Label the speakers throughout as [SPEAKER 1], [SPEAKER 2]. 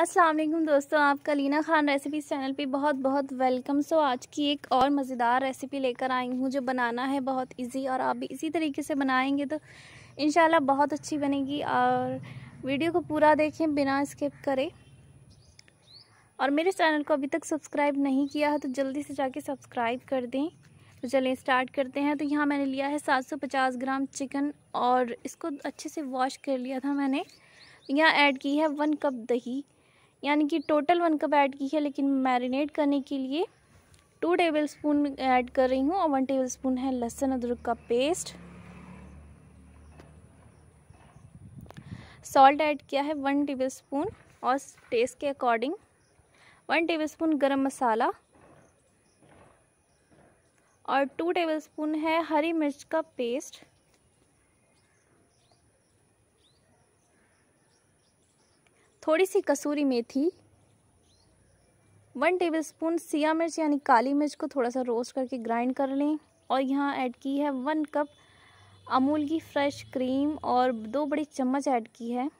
[SPEAKER 1] अस्सलाम वालेकुम दोस्तों आपका लीना खान रेसिपीज चैनल पे बहुत बहुत वेलकम सो आज की एक और मज़ेदार रेसिपी लेकर आई हूँ जो बनाना है बहुत इजी और आप भी इसी तरीके से बनाएंगे तो इन बहुत अच्छी बनेगी और वीडियो को पूरा देखें बिना स्किप करें और मेरे चैनल को अभी तक सब्सक्राइब नहीं किया है तो जल्दी से जाके सब्सक्राइब कर दें तो चलें स्टार्ट करते हैं तो यहाँ मैंने लिया है पचास ग्राम चिकन और इसको अच्छे से वॉश कर लिया था मैंने यहाँ ऐड की है वन कप दही यानी कि टोटल वन कप ऐड की है लेकिन मैरिनेट करने के लिए टू टेबल स्पून ऐड कर रही हूँ और वन टेबल स्पून है लहसुन अदरक का पेस्ट सॉल्ट ऐड किया है वन टेबल स्पून और टेस्ट के अकॉर्डिंग वन टेबल स्पून गर्म मसाला और टू टेबल स्पून है हरी मिर्च का पेस्ट थोड़ी सी कसूरी मेथी वन टेबल स्पून सिया मिर्च यानी काली मिर्च को थोड़ा सा रोस्ट करके ग्राइंड कर लें और यहाँ ऐड की है वन कप अमूल की फ्रेश क्रीम और दो बड़ी चम्मच ऐड की है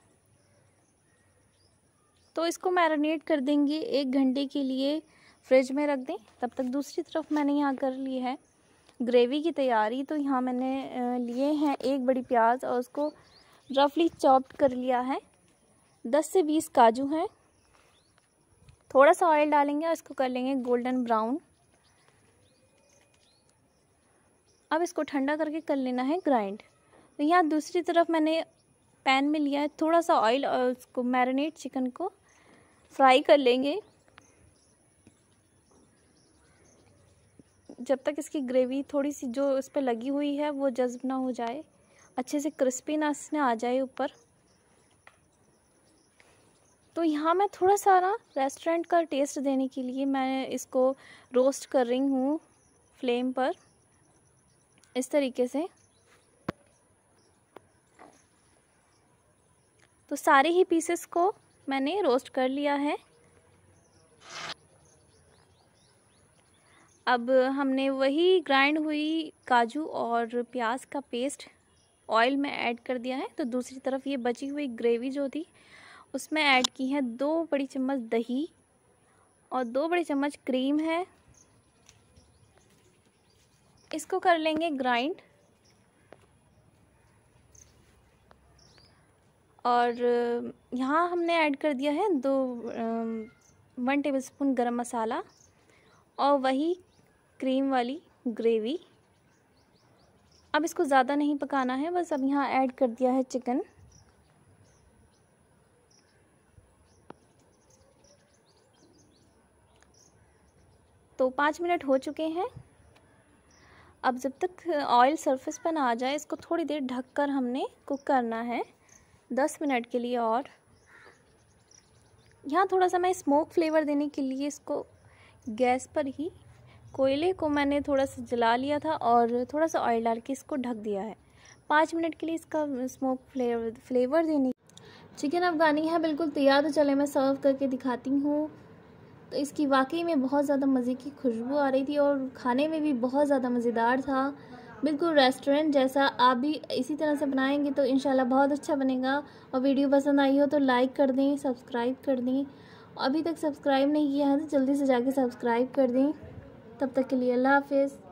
[SPEAKER 1] तो इसको मैरिनेट कर देंगे एक घंटे के लिए फ्रिज में रख दें तब तक दूसरी तरफ मैंने यहाँ कर ली है ग्रेवी की तैयारी तो यहाँ मैंने लिए हैं एक बड़ी प्याज और उसको रफली चॉप्ड कर लिया है दस से बीस काजू हैं थोड़ा सा ऑयल डालेंगे और इसको कर लेंगे गोल्डन ब्राउन अब इसको ठंडा करके कर लेना है ग्राइंड तो यहाँ दूसरी तरफ मैंने पैन में लिया है थोड़ा सा ऑयल और उसको मैरिनेट चिकन को फ्राई कर लेंगे जब तक इसकी ग्रेवी थोड़ी सी जो इस पर लगी हुई है वो जज्ब ना हो जाए अच्छे से क्रिस्पी ना आ जाए ऊपर तो यहाँ मैं थोड़ा सा ना रेस्टोरेंट का टेस्ट देने के लिए मैं इसको रोस्ट कर रही हूँ फ्लेम पर इस तरीके से तो सारे ही पीसेस को मैंने रोस्ट कर लिया है अब हमने वही ग्राइंड हुई काजू और प्याज का पेस्ट ऑयल में ऐड कर दिया है तो दूसरी तरफ ये बची हुई ग्रेवी जो थी उसमें ऐड की है दो बड़ी चम्मच दही और दो बड़ी चम्मच क्रीम है इसको कर लेंगे ग्राइंड और यहाँ हमने ऐड कर दिया है दो वन टेबल स्पून गर्म मसाला और वही क्रीम वाली ग्रेवी अब इसको ज़्यादा नहीं पकाना है बस अब यहाँ ऐड कर दिया है चिकन तो पाँच मिनट हो चुके हैं अब जब तक ऑयल सरफेस पर ना आ जाए इसको थोड़ी देर ढककर हमने कुक करना है दस मिनट के लिए और यहाँ थोड़ा सा मैं स्मोक फ्लेवर देने के लिए इसको गैस पर ही कोयले को मैंने थोड़ा सा जला लिया था और थोड़ा सा ऑयल डाल के इसको ढक दिया है पाँच मिनट के लिए इसका स्मोक फ्लेवर फ्लेवर देने चिकन अफगानी है बिल्कुल तैयार तो चले मैं सर्व करके दिखाती हूँ तो इसकी वाकई में बहुत ज़्यादा मज़े की खुशबू आ रही थी और खाने में भी बहुत ज़्यादा मज़ेदार था बिल्कुल रेस्टोरेंट जैसा आप भी इसी तरह से बनाएंगे तो इन बहुत अच्छा बनेगा और वीडियो पसंद आई हो तो लाइक कर दें सब्सक्राइब कर दें अभी तक सब्सक्राइब नहीं किया है तो जल्दी से जाके सब्सक्राइब कर दें तब तक के लिए अल्लाह हाफिज़